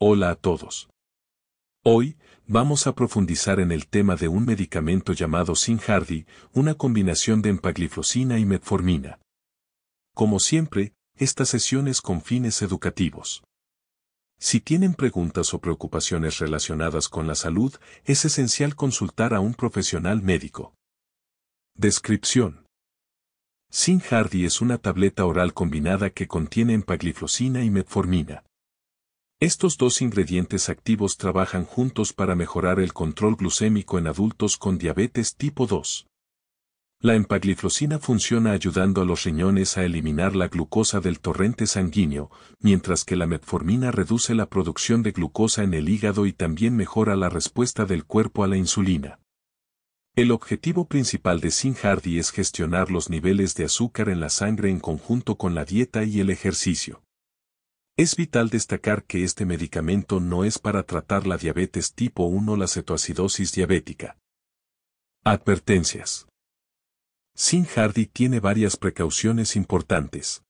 Hola a todos. Hoy, vamos a profundizar en el tema de un medicamento llamado Sinhardi, una combinación de empaglifosina y metformina. Como siempre, esta sesión es con fines educativos. Si tienen preguntas o preocupaciones relacionadas con la salud, es esencial consultar a un profesional médico. Descripción. Sinhardi es una tableta oral combinada que contiene empaglifosina y metformina. Estos dos ingredientes activos trabajan juntos para mejorar el control glucémico en adultos con diabetes tipo 2. La empagliflosina funciona ayudando a los riñones a eliminar la glucosa del torrente sanguíneo, mientras que la metformina reduce la producción de glucosa en el hígado y también mejora la respuesta del cuerpo a la insulina. El objetivo principal de Sinhardi es gestionar los niveles de azúcar en la sangre en conjunto con la dieta y el ejercicio. Es vital destacar que este medicamento no es para tratar la diabetes tipo 1 o la cetoacidosis diabética. Advertencias. Hardy tiene varias precauciones importantes.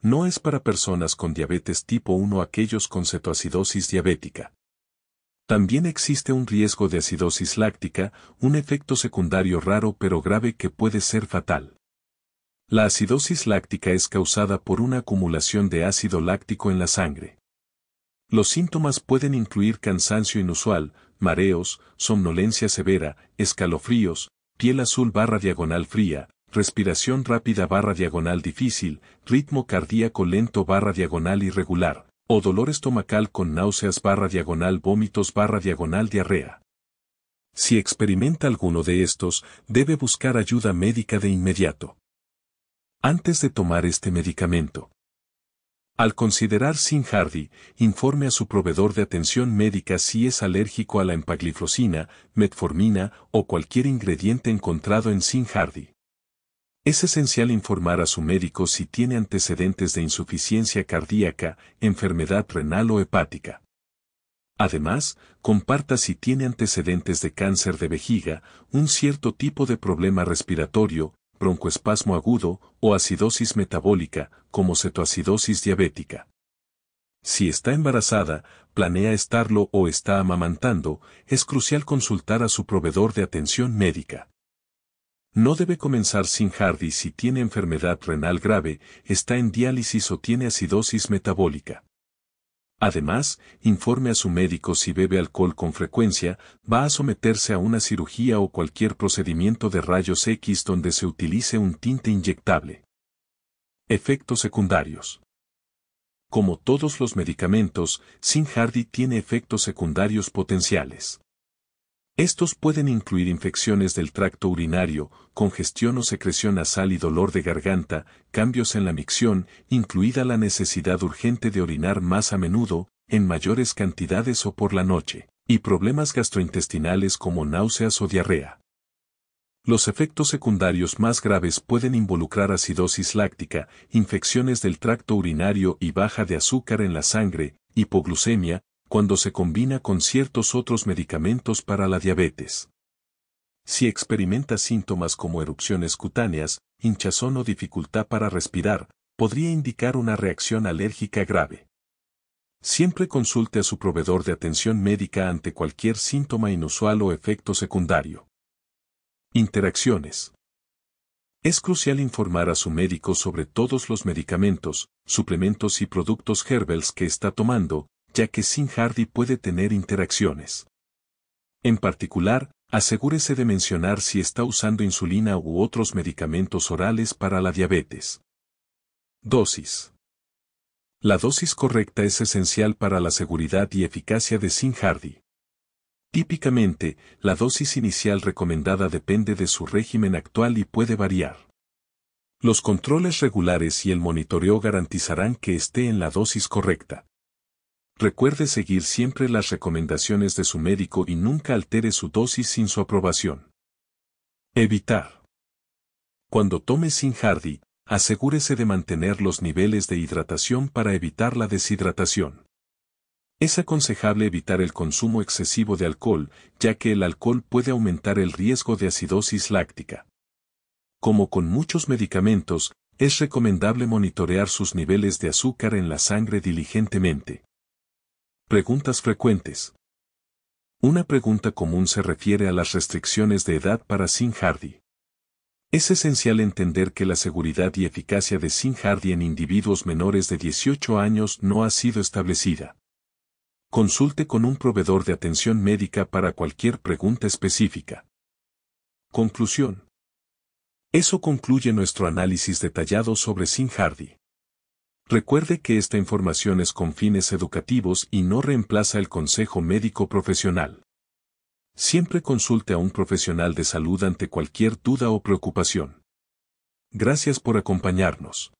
No es para personas con diabetes tipo 1 o aquellos con cetoacidosis diabética. También existe un riesgo de acidosis láctica, un efecto secundario raro pero grave que puede ser fatal. La acidosis láctica es causada por una acumulación de ácido láctico en la sangre. Los síntomas pueden incluir cansancio inusual, mareos, somnolencia severa, escalofríos, piel azul barra diagonal fría, respiración rápida barra diagonal difícil, ritmo cardíaco lento barra diagonal irregular, o dolor estomacal con náuseas barra diagonal vómitos barra diagonal diarrea. Si experimenta alguno de estos, debe buscar ayuda médica de inmediato antes de tomar este medicamento. Al considerar Hardy, informe a su proveedor de atención médica si es alérgico a la empaglifrosina, metformina o cualquier ingrediente encontrado en Hardy. Es esencial informar a su médico si tiene antecedentes de insuficiencia cardíaca, enfermedad renal o hepática. Además, comparta si tiene antecedentes de cáncer de vejiga, un cierto tipo de problema respiratorio, broncoespasmo agudo o acidosis metabólica, como cetoacidosis diabética. Si está embarazada, planea estarlo o está amamantando, es crucial consultar a su proveedor de atención médica. No debe comenzar sin Hardy si tiene enfermedad renal grave, está en diálisis o tiene acidosis metabólica. Además, informe a su médico si bebe alcohol con frecuencia, va a someterse a una cirugía o cualquier procedimiento de rayos X donde se utilice un tinte inyectable. Efectos secundarios. Como todos los medicamentos, Hardy tiene efectos secundarios potenciales. Estos pueden incluir infecciones del tracto urinario, congestión o secreción nasal y dolor de garganta, cambios en la micción, incluida la necesidad urgente de orinar más a menudo, en mayores cantidades o por la noche, y problemas gastrointestinales como náuseas o diarrea. Los efectos secundarios más graves pueden involucrar acidosis láctica, infecciones del tracto urinario y baja de azúcar en la sangre, hipoglucemia, cuando se combina con ciertos otros medicamentos para la diabetes. Si experimenta síntomas como erupciones cutáneas, hinchazón o dificultad para respirar, podría indicar una reacción alérgica grave. Siempre consulte a su proveedor de atención médica ante cualquier síntoma inusual o efecto secundario. Interacciones. Es crucial informar a su médico sobre todos los medicamentos, suplementos y productos herbals que está tomando, ya que sin Hardy puede tener interacciones. En particular, asegúrese de mencionar si está usando insulina u otros medicamentos orales para la diabetes. Dosis. La dosis correcta es esencial para la seguridad y eficacia de Sinhardi. Típicamente, la dosis inicial recomendada depende de su régimen actual y puede variar. Los controles regulares y el monitoreo garantizarán que esté en la dosis correcta. Recuerde seguir siempre las recomendaciones de su médico y nunca altere su dosis sin su aprobación. Evitar. Cuando tome Hardy, asegúrese de mantener los niveles de hidratación para evitar la deshidratación. Es aconsejable evitar el consumo excesivo de alcohol, ya que el alcohol puede aumentar el riesgo de acidosis láctica. Como con muchos medicamentos, es recomendable monitorear sus niveles de azúcar en la sangre diligentemente. Preguntas frecuentes. Una pregunta común se refiere a las restricciones de edad para Sinhardi. Es esencial entender que la seguridad y eficacia de Sinhardi en individuos menores de 18 años no ha sido establecida. Consulte con un proveedor de atención médica para cualquier pregunta específica. Conclusión. Eso concluye nuestro análisis detallado sobre Sinhardi. Recuerde que esta información es con fines educativos y no reemplaza el consejo médico profesional. Siempre consulte a un profesional de salud ante cualquier duda o preocupación. Gracias por acompañarnos.